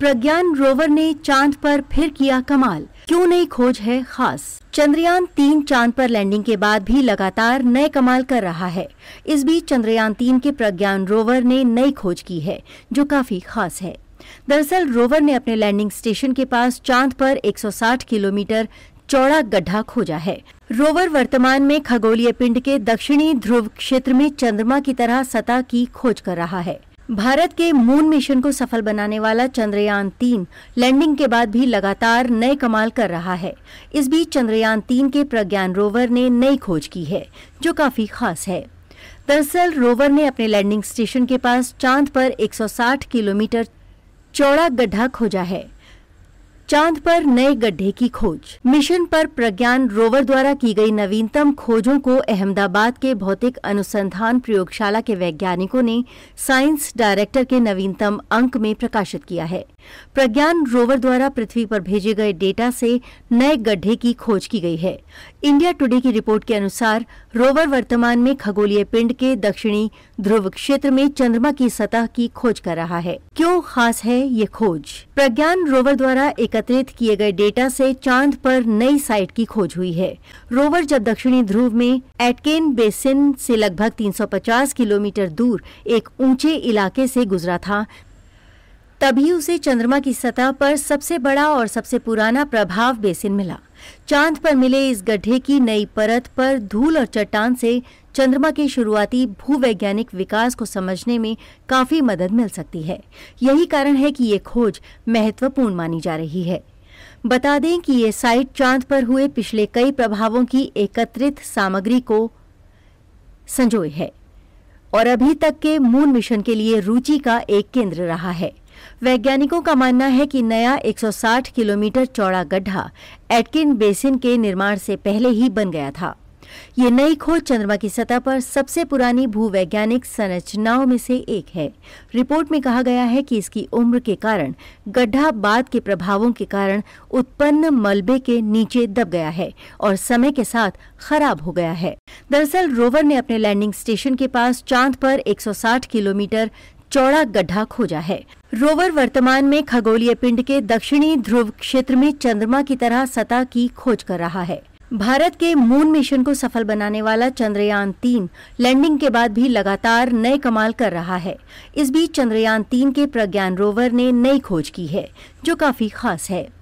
प्रज्ञान rover ने चांद पर फिर किया कमाल क्यों नई खोज है खास चंद्रयान तीन चांद पर लैंडिंग के बाद भी लगातार नए कमाल कर रहा है इस बीच चंद्रयान तीन के प्रज्ञान रोवर ने नई खोज की है जो काफी खास है दरअसल रोवर ने अपने लैंडिंग स्टेशन के पास चांद पर 160 किलोमीटर चौड़ा गड्ढा खोजा है रोवर वर्तमान में खगोलीय पिंड के दक्षिणी ध्रुव क्षेत्र में चंद्रमा की तरह सतह की खोज कर रहा है भारत के मून मिशन को सफल बनाने वाला चंद्रयान तीन लैंडिंग के बाद भी लगातार नए कमाल कर रहा है इस बीच चंद्रयान तीन के प्रज्ञान रोवर ने नई खोज की है जो काफी खास है दरअसल रोवर ने अपने लैंडिंग स्टेशन के पास चांद पर 160 किलोमीटर चौड़ा गड्ढा खोजा है चांद पर नए गड्ढे की खोज मिशन पर प्रज्ञान रोवर द्वारा की गई नवीनतम खोजों को अहमदाबाद के भौतिक अनुसंधान प्रयोगशाला के वैज्ञानिकों ने साइंस डायरेक्टर के नवीनतम अंक में प्रकाशित किया है प्रज्ञान रोवर द्वारा पृथ्वी पर भेजे गए डेटा से नए गड्ढे की खोज की गई है इंडिया टुडे की रिपोर्ट के अनुसार रोवर वर्तमान में खगोलीय पिंड के दक्षिणी ध्रुव क्षेत्र में चंद्रमा की सतह की खोज कर रहा है क्यों खास है ये खोज प्रज्ञान रोवर द्वारा एकत्रित किए गए डेटा से चांद पर नई साइट की खोज हुई है रोवर जब दक्षिणी ध्रुव में एटकेन बेसिन से लगभग 350 किलोमीटर दूर एक ऊंचे इलाके से गुजरा था तभी उसे चंद्रमा की सतह पर सबसे बड़ा और सबसे पुराना प्रभाव बेसिन मिला चांद पर मिले इस गड्ढे की नई परत पर धूल और चट्टान से चंद्रमा के शुरुआती भूवैज्ञानिक विकास को समझने में काफी मदद मिल सकती है यही कारण है कि ये खोज महत्वपूर्ण मानी जा रही है बता दें कि ये साइट चांद पर हुए पिछले कई प्रभावों की एकत्रित सामग्री को संजोए है और अभी तक के मून मिशन के लिए रुचि का एक केंद्र रहा है वैज्ञानिकों का मानना है कि नया 160 किलोमीटर चौड़ा गड्ढा एटकिन बेसिन के निर्माण से पहले ही बन गया था ये नई खोज चंद्रमा की सतह पर सबसे पुरानी भूवैज्ञानिक संरचनाओं में से एक है रिपोर्ट में कहा गया है कि इसकी उम्र के कारण गड्ढा बाद के प्रभावों के कारण उत्पन्न मलबे के नीचे दब गया है और समय के साथ खराब हो गया है दरअसल रोवर ने अपने लैंडिंग स्टेशन के पास चांद पर 160 किलोमीटर चौड़ा गड्ढा खोजा है रोवर वर्तमान में खगोलीय पिंड के दक्षिणी ध्रुव क्षेत्र में चंद्रमा की तरह सतह की खोज कर रहा है भारत के मून मिशन को सफल बनाने वाला चंद्रयान तीन लैंडिंग के बाद भी लगातार नए कमाल कर रहा है इस बीच चंद्रयान तीन के प्रज्ञान रोवर ने नई खोज की है जो काफी खास है